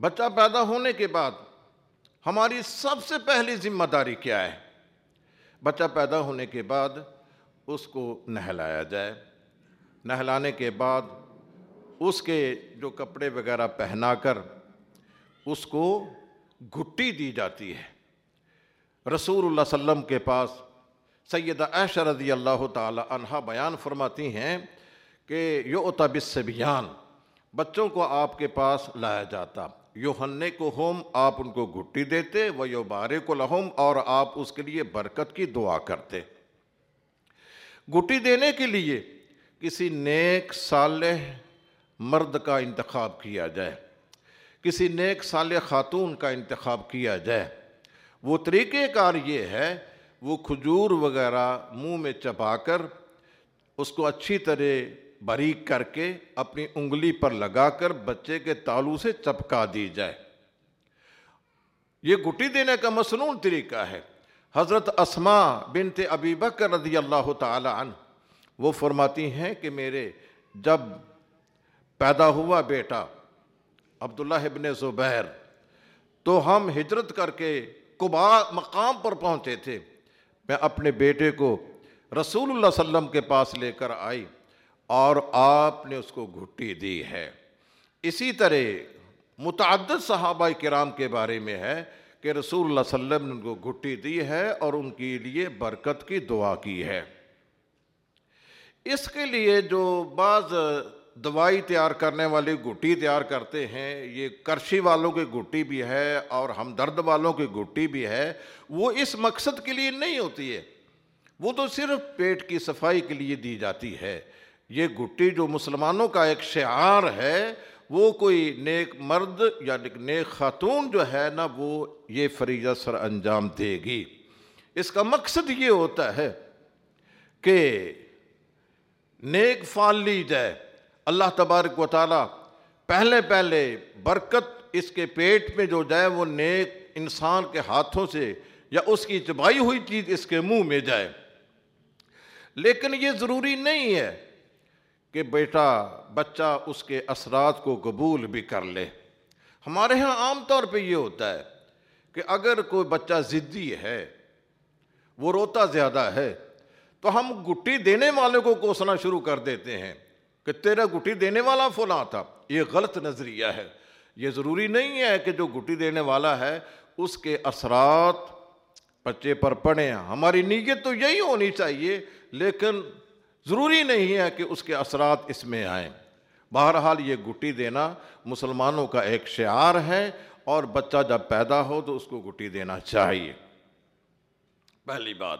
बच्चा पैदा होने के बाद हमारी सबसे पहली जिम्मेदारी क्या है बच्चा पैदा होने के बाद उसको नहलाया जाए नहलाने के बाद उसके जो कपड़े वगैरह पहनाकर उसको घुट्टी दी जाती है रसूल सल्लम के पास सैद ऐश रजी अल्लाह तहा बयान फरमाती हैं कि यो तबिस बच्चों को आपके पास लाया जाता योहन्ने को होम आप उनको घुट्टी देते व यो बारे को लहोम और आप उसके लिए बरकत की दुआ करते घुट्टी देने के लिए किसी नेक साल मर्द का इंतखब किया जाए किसी नेक साल खातून का इंतखब किया जाए वो तरीक़ेकार ये है वो खजूर वगैरह मुंह में चबाकर उसको अच्छी तरह बारीक करके अपनी उंगली पर लगाकर बच्चे के तालू से चपका दी जाए ये गुटी देने का मसनून तरीका है हज़रत असमा बिन अबी बकर रदी अल्लाह तन वो फरमाती हैं कि मेरे जब पैदा हुआ बेटा अब्दुल्ला इबन ज़ुबैर तो हम हिजरत करके कुबा मकाम पर पहुँचे थे मैं अपने बेटे को रसूल सल्लम के पास लेकर आई और आपने उसको घुट्टी दी है इसी तरह मुतद सहाबा कराम के बारे में है कि रसूल वसम ने उनको घुट्टी दी है और उनके लिए बरकत की दुआ की है इसके लिए जो बाज़ दवाई तैयार करने वाली गुटी तैयार करते हैं ये करशी वालों की गुटी भी है और हमदर्द वालों की गुटी भी है वो इस मकसद के लिए नहीं होती है वो तो सिर्फ पेट की सफाई के लिए दी जाती है ये गुट्टी जो मुसलमानों का एक शार है वो कोई नेक मर्द या नेक खातून जो है ना वो ये फरीजा सर अंजाम देगी इसका मकसद ये होता है कि नेक फाल ली जाए अल्लाह तबारक वाली पहले पहले बरकत इसके पेट में जो जाए वो नेक इंसान के हाथों से या उसकी चबाई हुई चीज़ इसके मुंह में जाए लेकिन ये ज़रूरी नहीं है कि बेटा बच्चा उसके असरात को कबूल भी कर ले हमारे यहाँ आम तौर पर ये होता है कि अगर कोई बच्चा ज़िद्दी है वो रोता ज़्यादा है तो हम गुट्टी देने वाले को कोसना शुरू कर देते हैं कि तेरा गुट्टी देने वाला फुला था ये गलत नज़रिया है ये ज़रूरी नहीं है कि जो गुटी देने वाला है उसके असरात बच्चे पर पड़े हमारी नीयत तो यही होनी चाहिए लेकिन ज़रूरी नहीं है कि उसके असरात इसमें आएँ बहरहाल ये गुटी देना मुसलमानों का एक शार है और बच्चा जब पैदा हो तो उसको गुटी देना चाहिए पहली बात